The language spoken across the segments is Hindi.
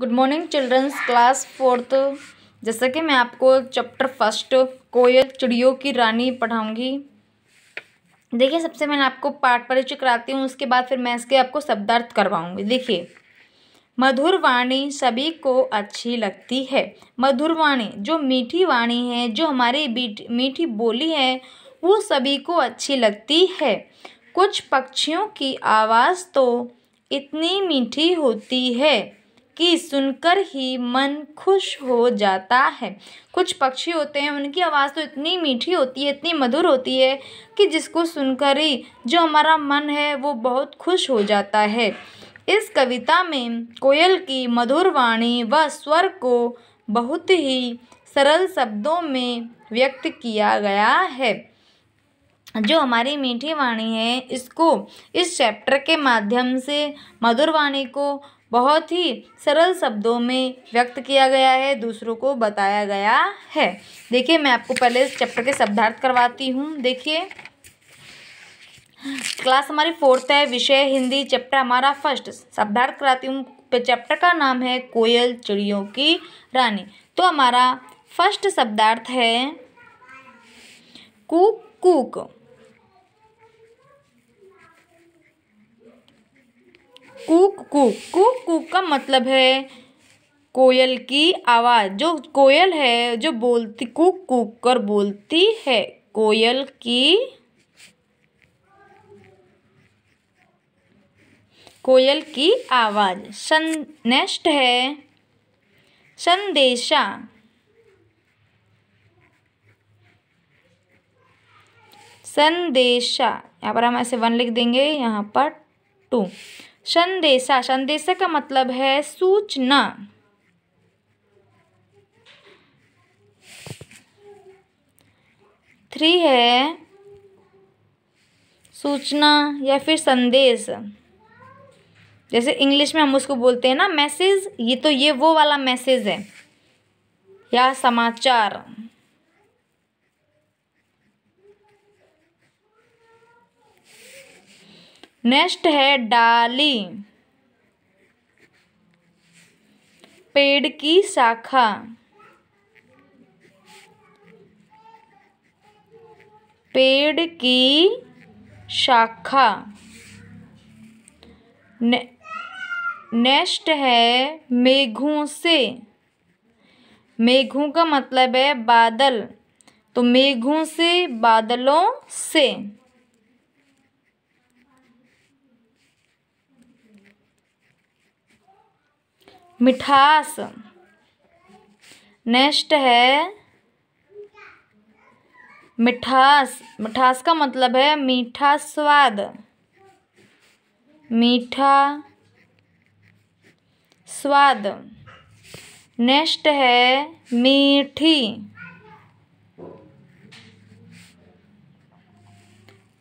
good morning children's class fourth जैसा कि मैं आपको चैप्टर फर्स्ट कोयल चिड़ियों की रानी पढ़ाऊंगी देखिए सबसे मैंने आपको पाठ परिचय कराती हूँ उसके बाद फिर मैं इसके आपको शब्दार्थ करवाऊंगी देखिए मधुर वाणी सभी को अच्छी लगती है मधुर वाणी जो मीठी वाणी है जो हमारी मीठी बोली है वो सभी को अच्छी लगती है कुछ पक्षियों की आवाज़ तो इतनी मीठी होती है की सुनकर ही मन खुश हो जाता है कुछ पक्षी होते हैं उनकी आवाज़ तो इतनी मीठी होती है इतनी मधुर होती है कि जिसको सुनकर ही जो हमारा मन है वो बहुत खुश हो जाता है इस कविता में कोयल की मधुर वाणी व स्वर को बहुत ही सरल शब्दों में व्यक्त किया गया है जो हमारी मीठी वाणी है इसको इस चैप्टर के माध्यम से मधुर वाणी को बहुत ही सरल शब्दों में व्यक्त किया गया है दूसरों को बताया गया है देखिए मैं आपको पहले इस चैप्टर के शब्दार्थ करवाती हूँ देखिए क्लास हमारी फोर्थ है विषय हिंदी चैप्टर हमारा फर्स्ट शब्दार्थ कराती हूँ चैप्टर का नाम है कोयल चिड़ियों की रानी तो हमारा फर्स्ट शब्दार्थ है कुक कुक कूक कूक कूक कूक का मतलब है कोयल की आवाज़ जो कोयल है जो बोलती कूक कूक कर बोलती है कोयल की कोयल की आवाज़ सन नेक्स्ट है संदेशा संदेशा यहाँ पर हम ऐसे वन लिख देंगे यहाँ पर टू संदेशा संदेशा का मतलब है सूचना थ्री है सूचना या फिर संदेश जैसे इंग्लिश में हम उसको बोलते हैं ना मैसेज ये तो ये वो वाला मैसेज है या समाचार नेक्स्ट है डाली पेड़ की शाखा पेड़ की शाखा ने, नेक्स्ट है मेघों से मेघों का मतलब है बादल तो मेघों से बादलों से मिठास नेक्स्ट है मिठास मिठास का मतलब है मीठा स्वाद मीठा स्वाद नेक्स्ट है मीठी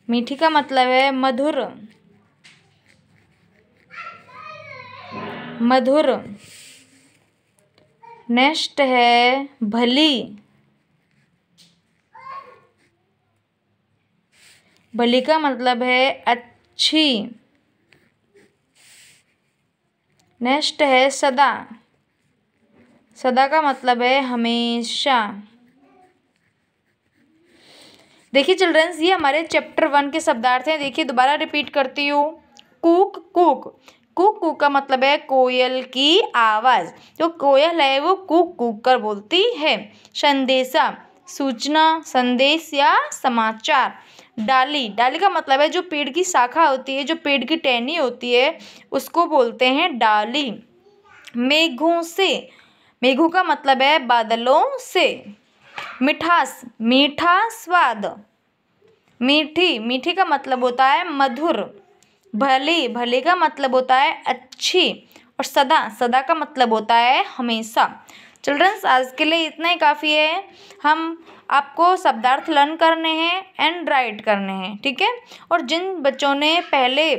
मीठी का मतलब है मधुर मधुर नेक्स्ट है भली भली का मतलब है अच्छी नेक्स्ट है सदा सदा का मतलब है हमेशा देखिए चिल्ड्रंस ये हमारे चैप्टर वन के शब्दार्थ हैं देखिए दोबारा रिपीट करती हूँ कुक कूक कु का मतलब है कोयल की आवाज़ जो तो कोयल है वो कु कुक कर बोलती है संदेशा सूचना संदेश या समाचार डाली डाली का मतलब है जो पेड़ की शाखा होती है जो पेड़ की टहनी होती है उसको बोलते हैं डाली मेघों से मेघों का मतलब है बादलों से मिठास मीठा स्वाद मीठी मीठी का मतलब होता है मधुर भले भले का मतलब होता है अच्छी और सदा सदा का मतलब होता है हमेशा चिल्ड्रंस आज के लिए इतना ही काफ़ी है हम आपको शब्दार्थ लर्न करने हैं एंड राइट करने हैं ठीक है और जिन बच्चों ने पहले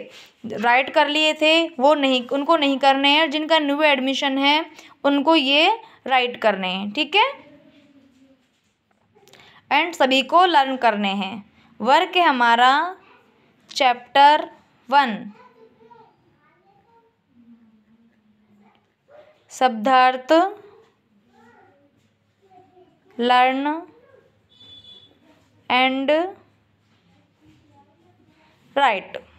राइट कर लिए थे वो नहीं उनको नहीं करने हैं और जिनका न्यू एडमिशन है उनको ये राइट करने हैं ठीक है एंड सभी को लर्न करने हैं वर्क है हमारा चैप्टर वन शब्दार्थ लर्न एंड राइट